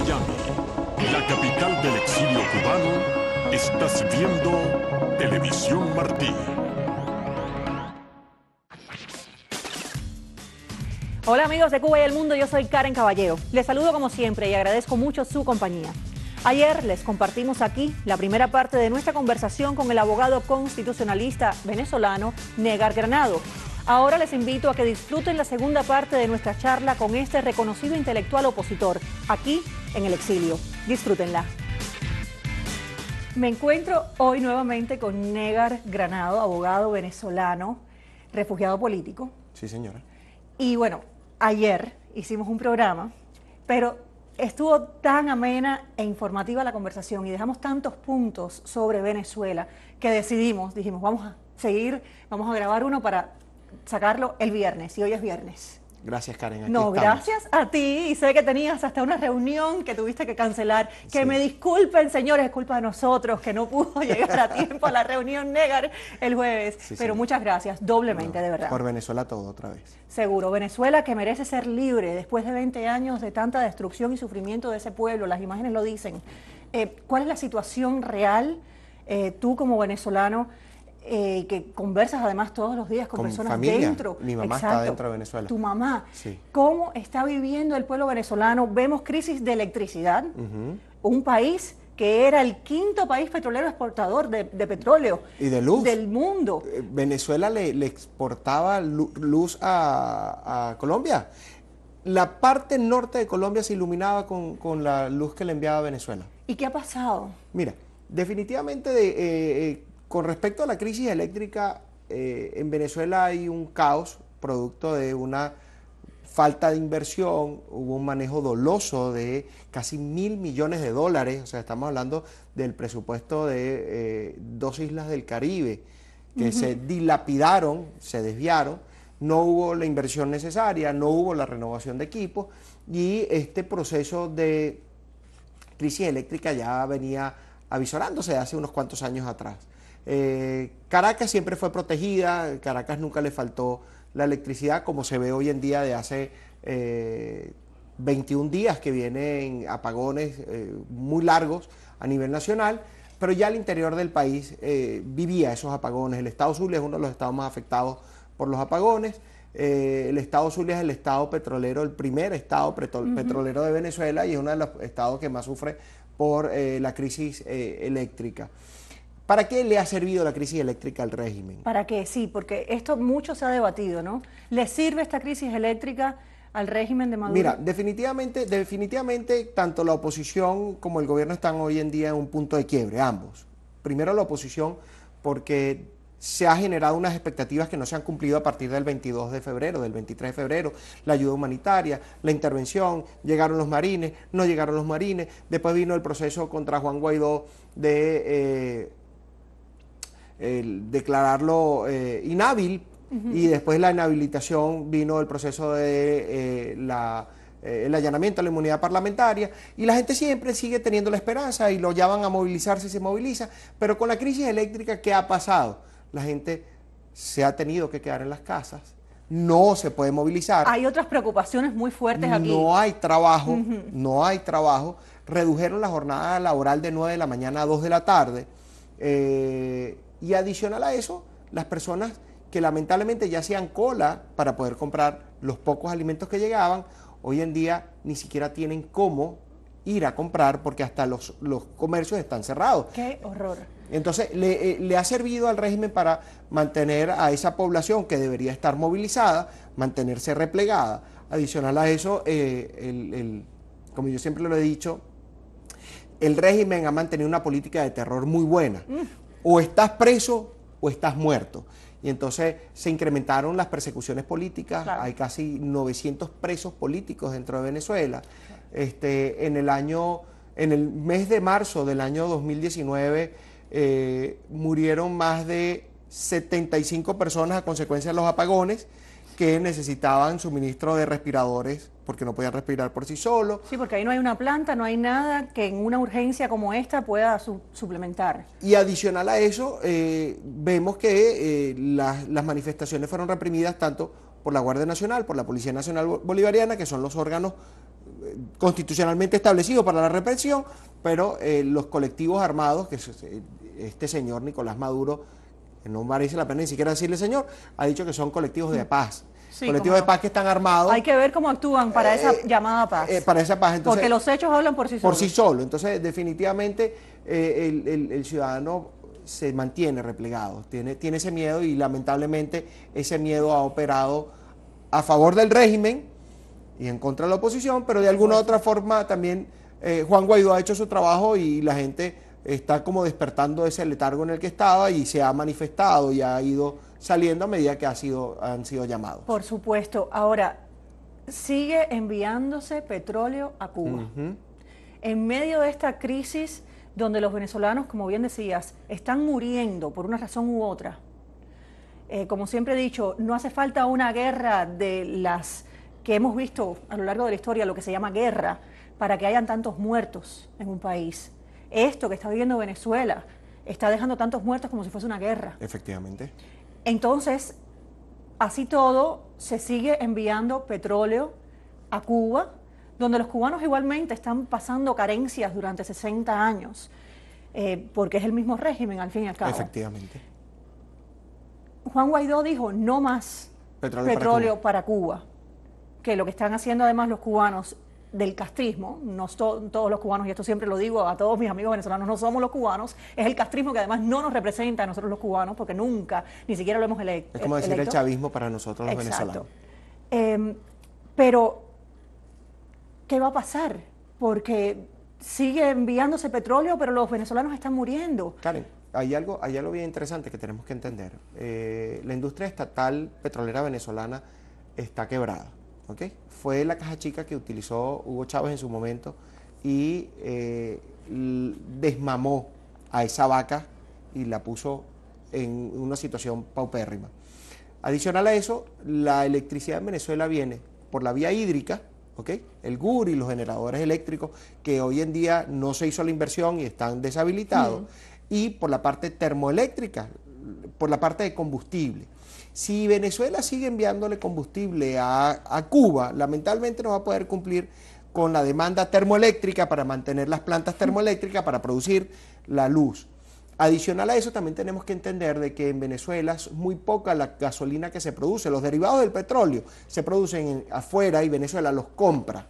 Miami, la capital del exilio cubano, estás viendo Televisión Martí. Hola amigos de Cuba y el mundo, yo soy Karen Caballero. Les saludo como siempre y agradezco mucho su compañía. Ayer les compartimos aquí la primera parte de nuestra conversación con el abogado constitucionalista venezolano Negar Granado. Ahora les invito a que disfruten la segunda parte de nuestra charla con este reconocido intelectual opositor, aquí en el exilio. Disfrútenla. Me encuentro hoy nuevamente con Negar Granado, abogado venezolano, refugiado político. Sí, señora. Y bueno, ayer hicimos un programa, pero estuvo tan amena e informativa la conversación y dejamos tantos puntos sobre Venezuela que decidimos, dijimos, vamos a seguir, vamos a grabar uno para sacarlo el viernes, y hoy es viernes. Gracias, Karen. no, gracias a ti. Y sé que tenías hasta una reunión que tuviste que cancelar. Que me disculpen, señores, es culpa de nosotros que no pudo llegar a tiempo a la reunión Negar el jueves. Pero muchas gracias, doblemente, de verdad. Por Venezuela todo, otra vez. Seguro. Venezuela que merece ser libre después de 20 años de tanta destrucción y sufrimiento de ese pueblo. Las imágenes lo dicen. Eh, ¿Cuál es la situación real? Eh, tú como venezolano, eh, que conversas además todos los días con, personas dentro. Mi mamá está dentro de Venezuela. Tu mamá. ¿Cómo está viviendo el pueblo venezolano? Vemos crisis de electricidad, un país que era el quinto país petrolero exportador de, petróleo. Y de luz. Del mundo. Eh, Venezuela le, exportaba luz a, Colombia. La parte norte de Colombia se iluminaba con, la luz que le enviaba a Venezuela. ¿Y qué ha pasado? Mira, definitivamente de, eh, con respecto a la crisis eléctrica, eh, en Venezuela hay un caos producto de una falta de inversión, hubo un manejo doloso de casi mil millones de dólares, o sea, estamos hablando del presupuesto de eh, dos islas del Caribe que se dilapidaron, se desviaron, no hubo la inversión necesaria, no hubo la renovación de equipos y este proceso de crisis eléctrica ya venía avisorándose hace unos cuantos años atrás. Eh, Caracas siempre fue protegida, Caracas nunca le faltó la electricidad como se ve hoy en día de hace 21 eh, días que vienen apagones eh, muy largos a nivel nacional, pero ya el interior del país vivía esos apagones. El estado Zulia es uno de los estados más afectados por los apagones. el estado Zulia es el estado petrolero, el primer estado petrolero de Venezuela y es uno de los estados que más sufre por eh, la crisis eh, eléctrica. ¿Para qué le ha servido la crisis eléctrica al régimen? ¿Para qué? Sí, porque esto mucho se ha debatido, ¿no? ¿Le sirve esta crisis eléctrica al régimen de Maduro? Mira, definitivamente, definitivamente tanto la oposición como el gobierno están hoy en día en un punto de quiebre, ambos. Primero la oposición porque se ha generado unas expectativas que no se han cumplido a partir del 22 de febrero, del 23 de febrero, la ayuda humanitaria, la intervención, llegaron los marines, no llegaron los marines, después vino el proceso contra Juan Guaidó de eh, declararlo eh, inhábil y después la inhabilitación vino el proceso de eh, eh, el allanamiento a la inmunidad parlamentaria, y la gente siempre sigue teniendo la esperanza y lo llaman a movilizarse y se moviliza, pero con la crisis eléctrica, ¿qué ha pasado? la gente se ha tenido que quedar en las casas, no se puede movilizar. Hay otras preocupaciones muy fuertes aquí. No hay trabajo, no hay trabajo. Redujeron la jornada laboral de 9 de la mañana a 2 de la tarde. Eh, y adicional a eso, las personas que lamentablemente ya hacían cola para poder comprar los pocos alimentos que llegaban, hoy en día ni siquiera tienen cómo ir a comprar porque hasta los, los comercios están cerrados. ¡Qué horror! Entonces, eh, le, ha servido al régimen para mantener a esa población que debería estar movilizada, mantenerse replegada. Adicional a eso, eh, como yo siempre lo he dicho, el régimen ha mantenido una política de terror muy buena. Mm. O estás preso o estás muerto. Y entonces se incrementaron las persecuciones políticas, hay casi 900 presos políticos dentro de Venezuela. Este, en el año, en el mes de marzo del año 2019, eh, murieron más de 75 personas a consecuencia de los apagones que necesitaban suministro de respiradores porque no podían respirar por sí solos. Sí, porque ahí no hay una planta, no hay nada que en una urgencia como esta pueda suplementar. Y adicional a eso, eh, vemos que eh, las manifestaciones fueron reprimidas tanto por la Guardia Nacional, por la Policía Nacional Bolivariana, que son los órganos constitucionalmente establecido para la represión, pero eh, los colectivos armados, que este señor Nicolás Maduro, no merece la pena ni siquiera decirle señor, ha dicho que son colectivos de mm. paz. colectivos de paz que están armados. Hay que ver cómo actúan para esa eh, llamada eh, paz. para esa paz, entonces. Porque los hechos hablan por sí solos. Por sí solo. Entonces, definitivamente, el, ciudadano se mantiene replegado, tiene, tiene ese miedo y lamentablemente ese miedo ha operado a favor del régimen, y en contra de la oposición, pero de alguna u otra forma también eh, Juan Guaidó ha hecho su trabajo y la gente está como despertando ese letargo en el que estaba y se ha manifestado y ha ido saliendo a medida que ha sido, han sido llamados. Por supuesto. Ahora, sigue enviándose petróleo a Cuba. En medio de esta crisis donde los venezolanos, como bien decías, están muriendo por una razón u otra. Eh, como siempre he dicho, no hace falta una guerra de las que hemos visto a lo largo de la historia, lo que se llama guerra, para que hayan tantos muertos en un país. Esto que está viviendo Venezuela está dejando tantos muertos como si fuese una guerra. Efectivamente. Entonces, así todo, se sigue enviando petróleo a Cuba, donde los cubanos igualmente están pasando carencias durante 60 años, eh, porque es el mismo régimen al fin y al cabo. Efectivamente. Juan Guaidó dijo, no más petróleo, Para Cuba que lo que están haciendo además los cubanos del castrismo, no todos los cubanos, y esto siempre lo digo a todos mis amigos venezolanos, no somos los cubanos, es el castrismo que además no nos representa a nosotros los cubanos, porque nunca, ni siquiera lo hemos electo Es como eh, decir el chavismo para nosotros los venezolanos. Em, pero, ¿qué va a pasar? Porque sigue enviándose petróleo, pero los venezolanos están muriendo. Karen, hay algo, hay algo bien interesante que tenemos que entender. Eh, la industria estatal petrolera venezolana está quebrada fue la caja chica que utilizó Hugo Chávez en su momento y eh, desmamó a esa vaca y la puso en una situación paupérrima. Adicional a eso, la electricidad en Venezuela viene por la vía hídrica, el GURI, los generadores eléctricos, que hoy en día no se hizo la inversión y están deshabilitados, y por la parte termoeléctrica, por la parte de combustible. Si Venezuela sigue enviándole combustible a, Cuba, lamentablemente no va a poder cumplir con la demanda termoeléctrica para mantener las plantas termoeléctricas para producir la luz. Adicional a eso, también tenemos que entender de que en Venezuela es muy poca la gasolina que se produce. Los derivados del petróleo se producen afuera y Venezuela los compra.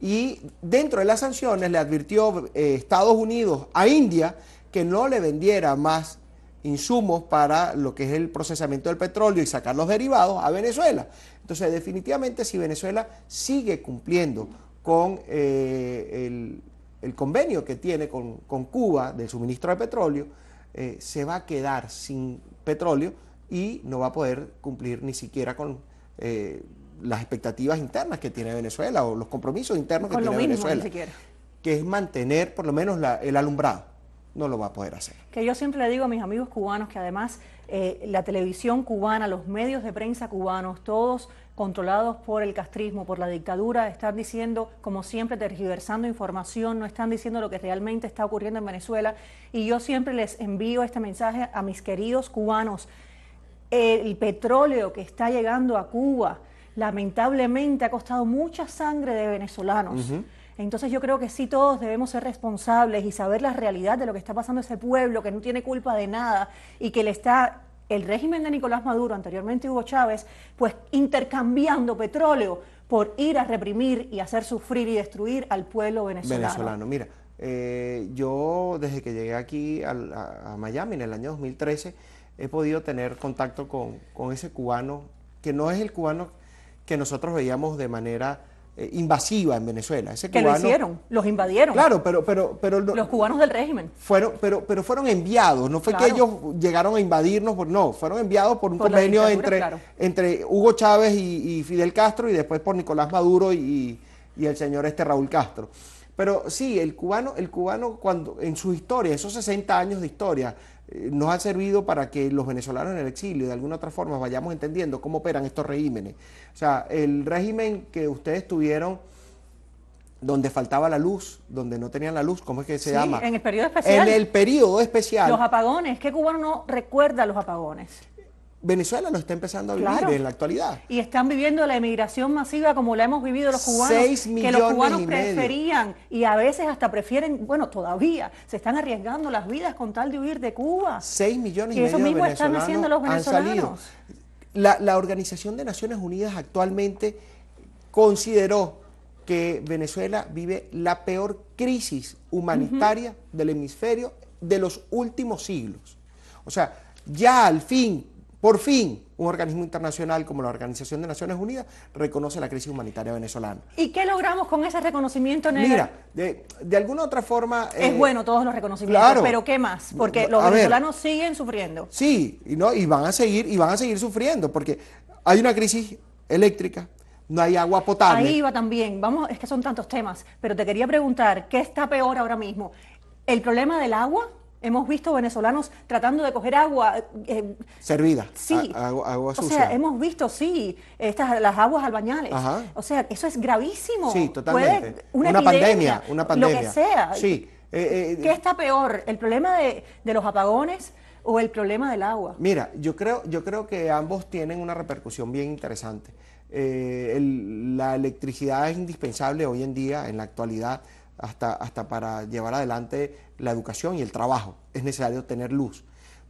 Y dentro de las sanciones le advirtió eh, Estados Unidos a India que no le vendiera más insumos para lo que es el procesamiento del petróleo y sacar los derivados a Venezuela. Entonces, definitivamente, si Venezuela sigue cumpliendo con eh, el, convenio que tiene con, Cuba del suministro de petróleo, eh, se va a quedar sin petróleo y no va a poder cumplir ni siquiera con eh, las expectativas internas que tiene Venezuela o los compromisos internos que tiene Venezuela, que es mantener por lo menos el alumbrado no lo va a poder hacer. Que yo siempre le digo a mis amigos cubanos que además eh, la televisión cubana, los medios de prensa cubanos, todos controlados por el castrismo, por la dictadura, están diciendo, como siempre, tergiversando información, no están diciendo lo que realmente está ocurriendo en Venezuela. Y yo siempre les envío este mensaje a mis queridos cubanos. El petróleo que está llegando a Cuba, lamentablemente, ha costado mucha sangre de venezolanos. Entonces yo creo que sí todos debemos ser responsables y saber la realidad de lo que está pasando ese pueblo que no tiene culpa de nada y que le está el régimen de Nicolás Maduro, anteriormente Hugo Chávez, pues intercambiando petróleo por ir a reprimir y hacer sufrir y destruir al pueblo venezolano. Venezolano, mira, eh, yo desde que llegué aquí a, Miami en el año 2013 he podido tener contacto con, con ese cubano que no es el cubano que nosotros veíamos de manera eh, invasiva en Venezuela. Ese lo hicieron, los invadieron. Claro, pero... pero, pero los cubanos del régimen. Fueron, pero, pero fueron enviados, no fue que ellos llegaron a invadirnos, por, no, fueron enviados por un convenio entre, entre Hugo Chávez y, Fidel Castro y después por Nicolás Maduro y, y, el señor este Raúl Castro. Pero sí, el cubano, el cubano cuando en su historia, esos 60 años de historia, eh, nos ha servido para que los venezolanos en el exilio, de alguna otra forma, vayamos entendiendo cómo operan estos regímenes. O sea, el régimen que ustedes tuvieron donde faltaba la luz, donde no tenían la luz, ¿cómo es que se llama? En el periodo especial. En el periodo especial. Los apagones, ¿qué cubano recuerda los apagones? Venezuela lo está empezando a vivir en la actualidad. Y están viviendo la emigración masiva como la hemos vivido los cubanos, Seis millones que los cubanos preferían y a veces hasta prefieren, bueno, todavía se están arriesgando las vidas con tal de huir de Cuba. seis millones y, y eso mismo están haciendo los venezolanos. La, Organización de Naciones Unidas actualmente consideró que Venezuela vive la peor crisis humanitaria del hemisferio de los últimos siglos. O sea, ya al fin por fin, un organismo internacional como la Organización de Naciones Unidas reconoce la crisis humanitaria venezolana. ¿Y qué logramos con ese reconocimiento, Mira, de, de alguna otra forma... es eh, bueno todos los reconocimientos, pero ¿qué más? Porque los venezolanos siguen sufriendo. Sí, y, no, y, van a seguir, y van a seguir sufriendo, porque hay una crisis eléctrica, no hay agua potable. Ahí va también, vamos, es que son tantos temas, pero te quería preguntar, ¿qué está peor ahora mismo? ¿El problema del agua? Hemos visto venezolanos tratando de coger agua. Eh, eh, Servida. Sí. agua, sucia. O sea, hemos visto, sí, estas, las aguas albañales. Ajá. O sea, eso es gravísimo. Sí, totalmente. Puede, una, pandemia, una pandemia. Lo que sea. Sí. Eh, ¿Qué está peor? ¿El problema de, los apagones o el problema del agua? Mira, yo creo, yo creo que ambos tienen una repercusión bien interesante. la electricidad es indispensable hoy en día, en la actualidad hasta, hasta para llevar adelante la educación y el trabajo. Es necesario tener luz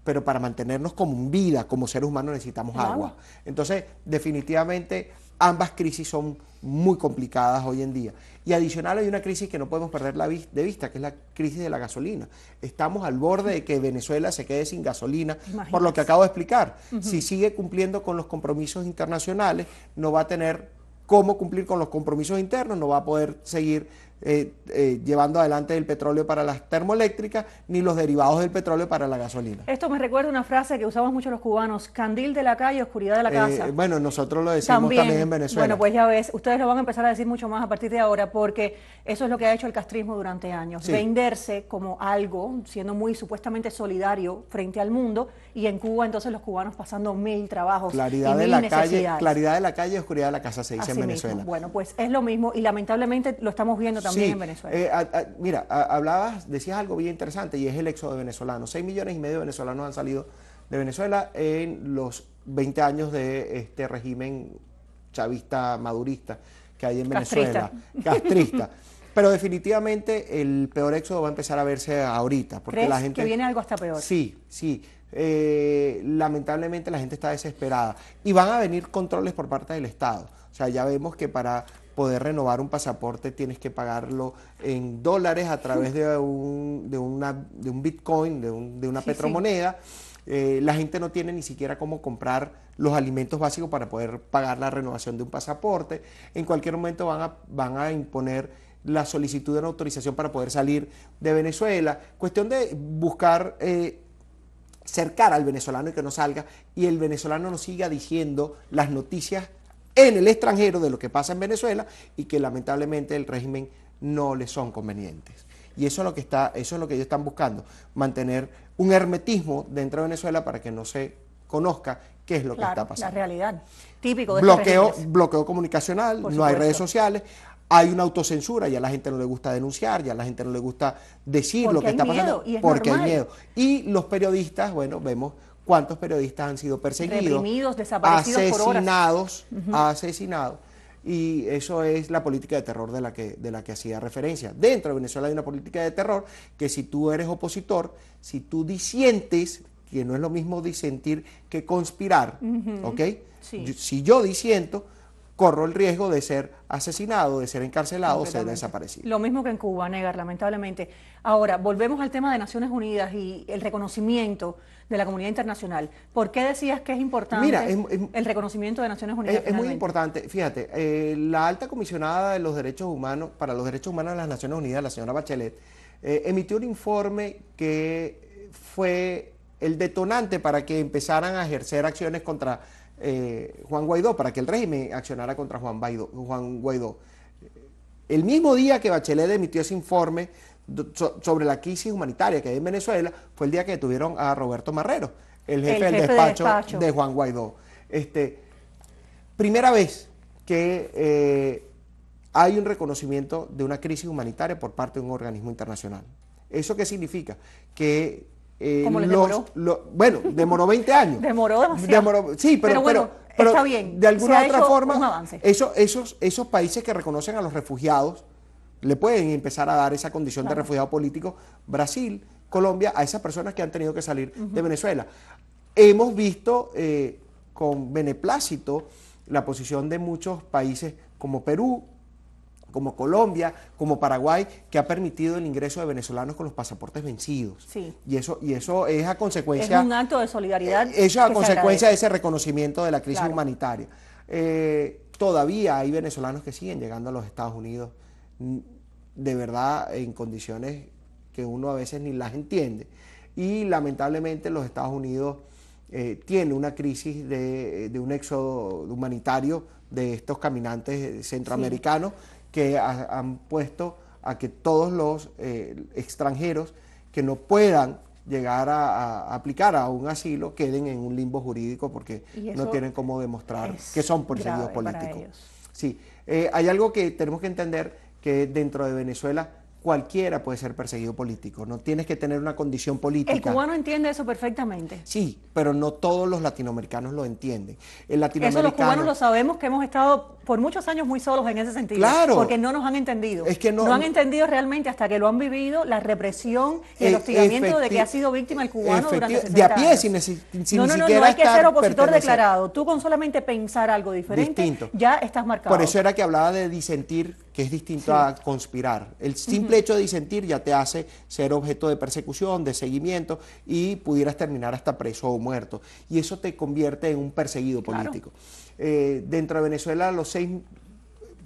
pero para mantenernos como vida, como seres humanos, necesitamos agua. Entonces, definitivamente, ambas crisis son muy complicadas hoy en día. Y adicional hay una crisis que no podemos perder la de vista, que es la crisis de la gasolina. Estamos al borde de que Venezuela se quede sin gasolina, por lo que acabo de explicar. Si sigue cumpliendo con los compromisos internacionales, no va a tener cómo cumplir con los compromisos internos, no va a poder seguir eh, eh, llevando adelante el petróleo para las termoeléctricas ni los derivados del petróleo para la gasolina. Esto me recuerda una frase que usamos mucho los cubanos, candil de la calle, oscuridad de la eh, casa. bueno, nosotros lo decimos también, en Venezuela. Bueno, pues ya ves, ustedes lo van a empezar a decir mucho más a partir de ahora porque eso es lo que ha hecho el castrismo durante años, venderse como algo, siendo muy supuestamente solidario frente al mundo y en Cuba entonces los cubanos pasando mil trabajos. Claridad, de, la calle, claridad de la calle, oscuridad de la casa, se dice en Venezuela. Bueno, pues es lo mismo y lamentablemente lo estamos viendo también en Venezuela. Eh, mira, hablabas, decías algo bien interesante y es el éxodo de venezolanos. Seis millones y medio de venezolanos han salido de Venezuela en los 20 años de este régimen chavista madurista que hay en Venezuela. Castrista. Castrista. Pero definitivamente el peor éxodo va a empezar a verse ahorita. Porque la gente. Que viene algo hasta peor. Sí, sí. Eh, lamentablemente la gente está desesperada y van a venir controles por parte del Estado. O sea, ya vemos que para poder renovar un pasaporte tienes que pagarlo en dólares a través de un, de un Bitcoin, de, una petromoneda. Eh, la gente no tiene ni siquiera cómo comprar los alimentos básicos para poder pagar la renovación de un pasaporte. En cualquier momento van a, van a imponer la solicitud de una autorización para poder salir de Venezuela. Cuestión de buscar eh, cercar al venezolano y que no salga y el venezolano nos siga diciendo las noticias en el extranjero de lo que pasa en Venezuela y que lamentablemente el régimen no le son convenientes. Y eso es lo que está, eso es lo que ellos están buscando, mantener un hermetismo dentro de Venezuela para que no se conozca qué es lo que está pasando. La realidad, típico de este bloqueo, bloqueo comunicacional, no hay redes sociales, hay una autocensura, ya la gente no le gusta denunciar, ya la gente no le gusta decir lo que está pasando, miedo, porque hay miedo. Y los periodistas, bueno, vemos cuántos periodistas han sido perseguidos, Reprimidos, desaparecidos asesinados, asesinados. Y eso es la política de terror de la, que, de la que hacía referencia. Dentro de Venezuela hay una política de terror que si tú eres opositor, si tú disientes, que no es lo mismo disentir que conspirar, ¿ok? Si yo disiento, corro el riesgo de ser asesinado, de ser encarcelado, de ser desaparecido. Lo mismo que en Cuba, Negar, lamentablemente. Ahora, volvemos al tema de Naciones Unidas y el reconocimiento de la comunidad internacional. ¿Por qué decías que es importante Mira, el reconocimiento de Naciones Unidas? Es, muy importante. Fíjate, eh, la alta comisionada de los derechos humanos, para los derechos humanos de las Naciones Unidas, la señora Bachelet, eh, emitió un informe que fue el detonante para que empezaran a ejercer acciones contra eh, Juan Guaidó, para que el régimen accionara contra Juan Guaidó. Juan Guaidó. El mismo día que Bachelet emitió ese informe sobre la crisis humanitaria que hay en Venezuela, fue el día que detuvieron a Roberto Marrero, el jefe, del despacho de, Juan Guaidó. Este, primera vez que eh, hay un reconocimiento de una crisis humanitaria por parte de un organismo internacional. ¿Eso qué significa? Que eh, bueno, demoró 20 años. demoró Demoró, sí, pero, bueno, está bien. De alguna otra forma, eso, esos, esos países que reconocen a los refugiados le pueden empezar a dar esa condición de refugiado político. Brasil, Colombia, a esas personas que han tenido que salir de Venezuela. Hemos visto eh, con beneplácito la posición de muchos países como Perú, como Colombia, como Paraguay, que ha permitido el ingreso de venezolanos con los pasaportes vencidos. Sí. Y eso, y eso es a consecuencia. Es un acto de solidaridad. Eh, eso es a consecuencia de ese reconocimiento de la crisis humanitaria. Eh, todavía hay venezolanos que siguen llegando a los Estados Unidos, de verdad, en condiciones que uno a veces ni las entiende. Y lamentablemente los Estados Unidos tienen eh, tiene una crisis de, un éxodo humanitario de estos caminantes centroamericanos que han puesto a que todos los eh, extranjeros que no puedan llegar a, aplicar a un asilo queden en un limbo jurídico porque no tienen cómo demostrar que son perseguidos políticos. Sí, eh, hay algo que tenemos que entender que dentro de Venezuela cualquiera puede ser perseguido político, no tienes que tener una condición política. El cubano entiende eso perfectamente. Sí, pero no todos los latinoamericanos lo entienden. El latinoamericano, eso los cubanos lo sabemos que hemos estado por muchos años muy solos en ese sentido. Claro. Porque no nos han entendido. Es que no, no han entendido realmente hasta que lo han vivido la represión y el eh, hostigamiento de que ha sido víctima el cubano durante 60 De a pie, sin, necesidad. no, no, no, no, hay que ser opositor declarado. Tú con solamente pensar algo diferente ya estás marcado. Por eso era que hablaba de disentir que es distinto a conspirar. El simple hecho de disentir ya te hace ser objeto de persecución, de seguimiento y pudieras terminar hasta preso o muerto. Y eso te convierte en un perseguido político. Eh, dentro de Venezuela, los seis,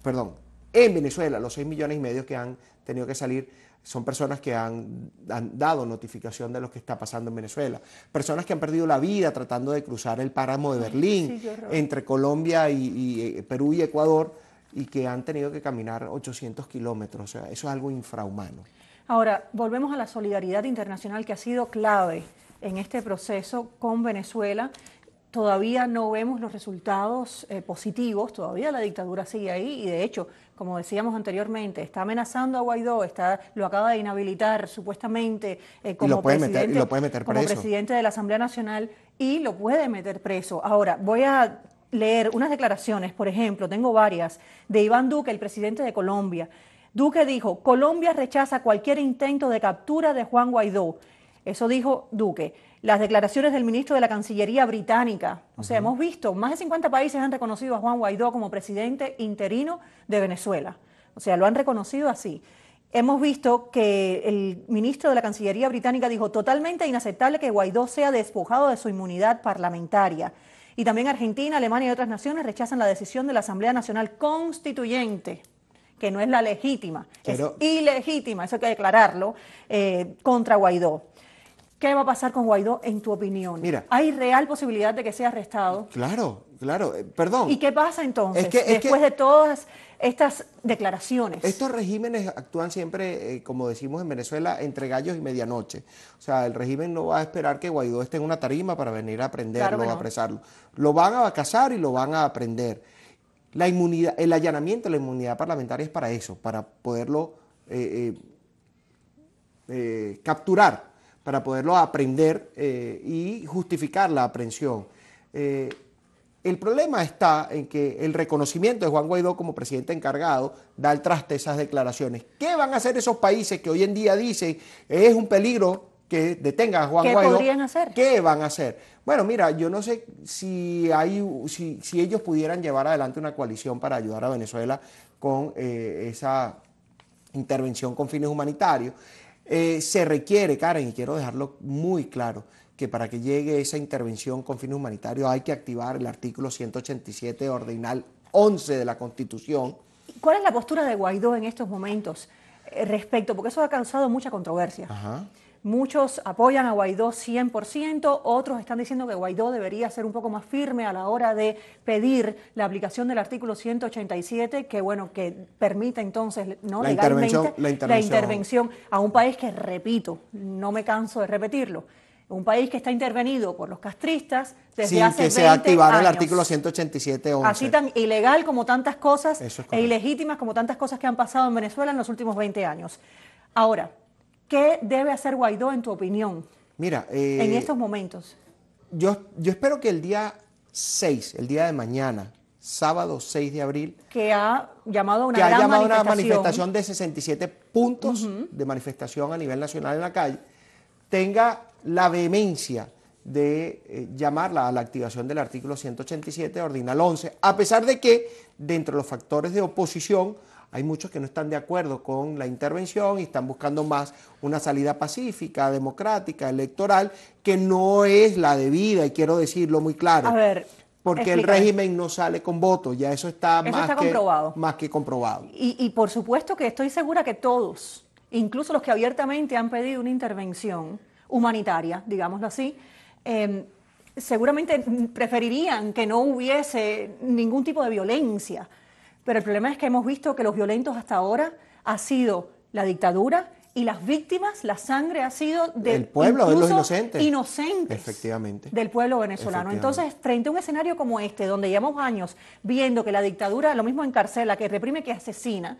perdón, en Venezuela, los seis millones y medio que han tenido que salir son personas que han, dado notificación de lo que está pasando en Venezuela, personas que han perdido la vida tratando de cruzar el páramo de Berlín entre Colombia y eh, Perú y Ecuador y que han tenido que caminar 800 kilómetros. O sea, eso es algo infrahumano. Ahora, volvemos a la solidaridad internacional que ha sido clave en este proceso con Venezuela. Todavía no vemos los resultados eh, positivos, todavía la dictadura sigue ahí y de hecho, como decíamos anteriormente, está amenazando a Guaidó, está, lo acaba de inhabilitar supuestamente eh, como, presidente, meter, como presidente de la Asamblea Nacional y lo puede meter preso. Ahora, voy a leer unas declaraciones, por ejemplo, tengo varias, de Iván Duque, el presidente de Colombia. Duque dijo, Colombia rechaza cualquier intento de captura de Juan Guaidó. Eso dijo Duque. Las declaraciones del ministro de la Cancillería británica. O sea, hemos visto, más de 50 países han reconocido a Juan Guaidó como presidente interino de Venezuela. O sea, lo han reconocido así. Hemos visto que el ministro de la Cancillería británica dijo totalmente inaceptable que Guaidó sea despojado de su inmunidad parlamentaria. Y también Argentina, Alemania y otras naciones rechazan la decisión de la Asamblea Nacional Constituyente que no es la legítima, es ilegítima, eso hay que declararlo, eh, contra Guaidó. ¿Qué va a pasar con Guaidó en tu opinión? Mira, ¿Hay real posibilidad de que sea arrestado? Claro, claro, eh, perdón. ¿Y qué pasa entonces? que, después de todas estas declaraciones. Estos regímenes actúan siempre, eh, como decimos en Venezuela, entre gallos y medianoche. O sea, el régimen no va a esperar que Guaidó esté en una tarima para venir a prenderlo, o a apresarlo. Lo van a cazar y lo van a aprender. La inmunidad, el allanamiento de la inmunidad parlamentaria es para eso, para poderlo eh, eh, capturar, para poderlo aprender y justificar la aprehensión. El problema está en que el reconocimiento de Juan Guaidó como presidente encargado da el traste esas declaraciones. ¿Qué van a hacer esos países que hoy en día dicen es un peligro que detenga a Juan Guaidó? ¿Qué podrían hacer? ¿Qué van a hacer? Bueno, mira, yo no sé si, hay, si, ellos pudieran llevar adelante una coalición para ayudar a Venezuela con eh, esa intervención con fines humanitarios. Eh, se requiere, Karen, y quiero dejarlo muy claro, que para que llegue esa intervención con fines humanitarios hay que activar el artículo 187 ordinal 11 de la Constitución. ¿Cuál es la postura de Guaidó en estos momentos eh, respecto? Porque eso ha causado mucha controversia. Muchos apoyan a Guaidó 100%, otros están diciendo que Guaidó debería ser un poco más firme a la hora de pedir la aplicación del artículo 187, que bueno, que permita entonces no la intervención a un país que repito, no me canso de repetirlo, un país que está intervenido por los castristas desde sí, que se activaron el artículo 187 Así tan ilegal como tantas cosas e ilegítimas como tantas cosas que han pasado en Venezuela en los últimos 20 años. Ahora, ¿qué debe hacer Guaidó en tu opinión? Mira, en eh, estos momentos. Yo, yo espero que el día 6, el día de mañana, sábado 6 de abril, que ha llamado una, manifestación. de 67 puntos de manifestación a nivel nacional en la calle, tenga la vehemencia de eh, llamarla a la activación del artículo 187 de Ordinal 11, a pesar de que dentro de los factores de oposición hay muchos que no están de acuerdo con la intervención y están buscando más una salida pacífica, democrática, electoral, que no es la debida, y quiero decirlo muy claro. A ver, porque el régimen no sale con votos, ya eso está, más, que, comprobado. y por supuesto que estoy segura que todos, incluso los que abiertamente han pedido una intervención, humanitaria, digámoslo así, em, seguramente preferirían que no hubiese ningún tipo de violencia. Pero el problema es que hemos visto que los violentos hasta ahora ha sido la dictadura y las víctimas, la sangre ha sido del pueblo, de los inocentes. inocentes Efectivamente. del pueblo venezolano. Entonces, frente a un escenario como este, donde llevamos años viendo que la dictadura lo mismo encarcela, que reprime, que asesina,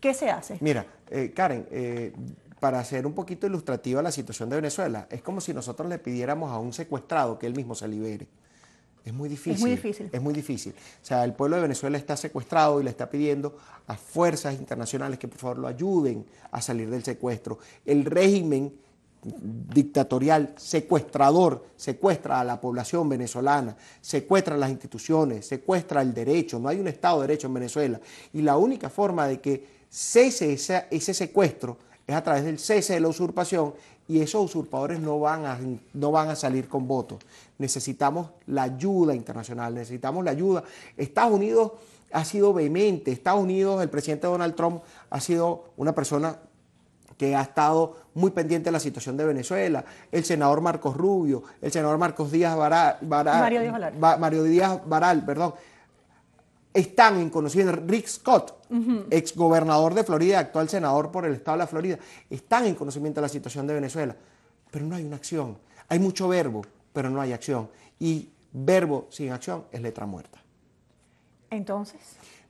¿qué se hace? Mira, eh, Karen, eh, para hacer un poquito ilustrativa la situación de Venezuela, es como si nosotros le pidiéramos a un secuestrado que él mismo se libere. Es muy difícil. Es muy difícil. Es muy difícil. O sea, el pueblo de Venezuela está secuestrado y le está pidiendo a fuerzas internacionales que por favor lo ayuden a salir del secuestro. El régimen dictatorial, secuestrador, secuestra a la población venezolana, secuestra las instituciones, secuestra el derecho, no hay un Estado de Derecho en Venezuela. Y la única forma de que cese ese secuestro es a través del cese de la usurpación y esos usurpadores no van a, no van a salir con votos. Necesitamos la ayuda internacional, necesitamos la ayuda. Estados Unidos ha sido vehemente, Estados Unidos, el presidente Donald Trump ha sido una persona que ha estado muy pendiente de la situación de Venezuela, el senador Marcos Rubio, el senador Marcos Díaz Varal, Mario Díaz Baral, Mario Díaz Baral perdón, están en conocimiento, Rick Scott, exgobernador ex gobernador de Florida, actual senador por el estado de la Florida, están en conocimiento de la situación de Venezuela, pero no hay una acción. Hay mucho verbo, pero no hay acción. Y verbo sin acción es letra muerta. Entonces.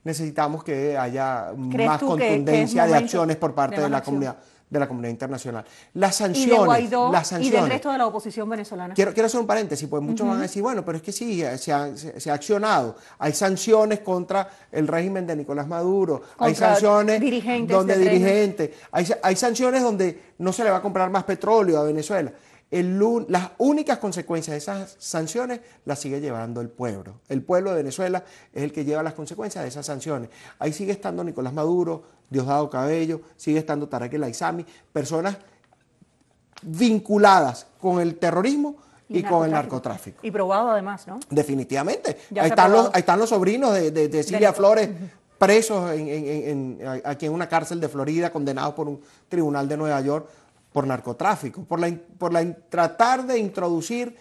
Necesitamos que haya más contundencia de acciones por parte de, la comunidad de la comunidad internacional. Las sanciones. y del resto de la oposición venezolana. Quiero, quiero hacer un paréntesis, pues muchos van a decir, bueno, pero es que sí, eh, se ha, se, accionado. Hay sanciones contra el régimen de Nicolás Maduro. hay sanciones dirigentes donde dirigentes. Hay, hay sanciones donde no se le va a comprar más petróleo a Venezuela las únicas consecuencias de esas sanciones las sigue llevando el pueblo. El pueblo de Venezuela es el que lleva las consecuencias de esas sanciones. Ahí sigue estando Nicolás Maduro, Diosdado Cabello, sigue estando Tarek El Aizami, personas vinculadas con el terrorismo y, con el narcotráfico. Y probado además, ¿no? Definitivamente. Ahí están, los, están, los, sobrinos de, de, Silvia Flores presos en, aquí en una cárcel de Florida, condenados por un tribunal de Nueva York por narcotráfico, por, la, por la, tratar de introducir,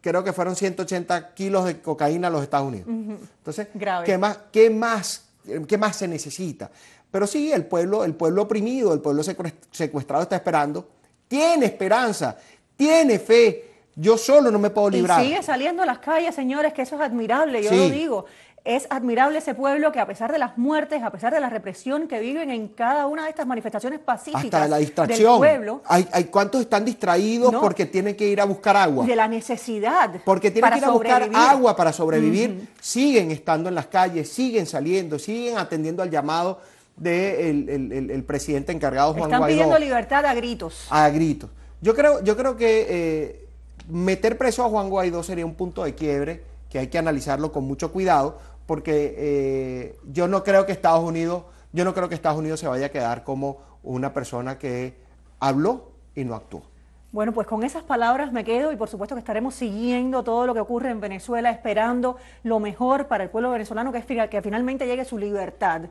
creo que fueron 180 kilos de cocaína a los Estados Unidos. Entonces, ¿qué, más, qué, más, ¿qué más se necesita? Pero sí, el pueblo, el pueblo oprimido, el pueblo secuestrado está esperando, tiene esperanza, tiene fe. Yo solo no me puedo librar. Y sigue saliendo a las calles, señores, que eso es admirable, yo lo digo es admirable ese pueblo que a pesar de las muertes, a pesar de la represión que viven en cada una de estas manifestaciones pacíficas la distracción. del pueblo. Hay, cuántos están distraídos porque tienen que ir a buscar agua. De la necesidad. Porque tienen que ir a buscar agua para sobrevivir. Siguen estando en las calles, siguen saliendo, siguen atendiendo al llamado del presidente encargado Juan Están pidiendo libertad a gritos. A gritos. Yo creo, yo creo que eh, meter preso a Juan Guaidó sería un punto de quiebre que hay que analizarlo con mucho cuidado, porque eh, yo no creo que Estados Unidos, yo no creo que Estados Unidos se vaya a quedar como una persona que habló y no actuó. Bueno, pues con esas palabras me quedo y por supuesto que estaremos siguiendo todo lo que ocurre en Venezuela, esperando lo mejor para el pueblo venezolano, que es que finalmente llegue su libertad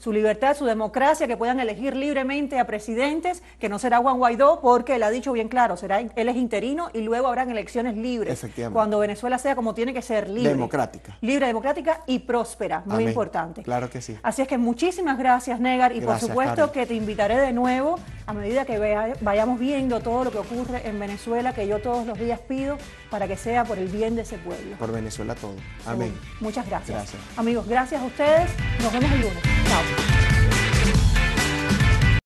su libertad, su democracia, que puedan elegir libremente a presidentes, que no será Juan Guaidó, porque él ha dicho bien claro, será, él es interino y luego habrán elecciones libres. Efectivamente. Cuando Venezuela sea como tiene que ser, libre. Democrática. Libre, democrática y próspera, muy importante. Claro que sí. Así es que muchísimas gracias, Negar, y por supuesto que te invitaré de nuevo a medida que vayamos viendo todo lo que ocurre en Venezuela, que yo todos los días pido para que sea por el bien de ese pueblo. Por Venezuela todo. Amén. Muchas gracias. Gracias. Amigos, gracias a ustedes. Nos vemos el lunes. Chao. Bye.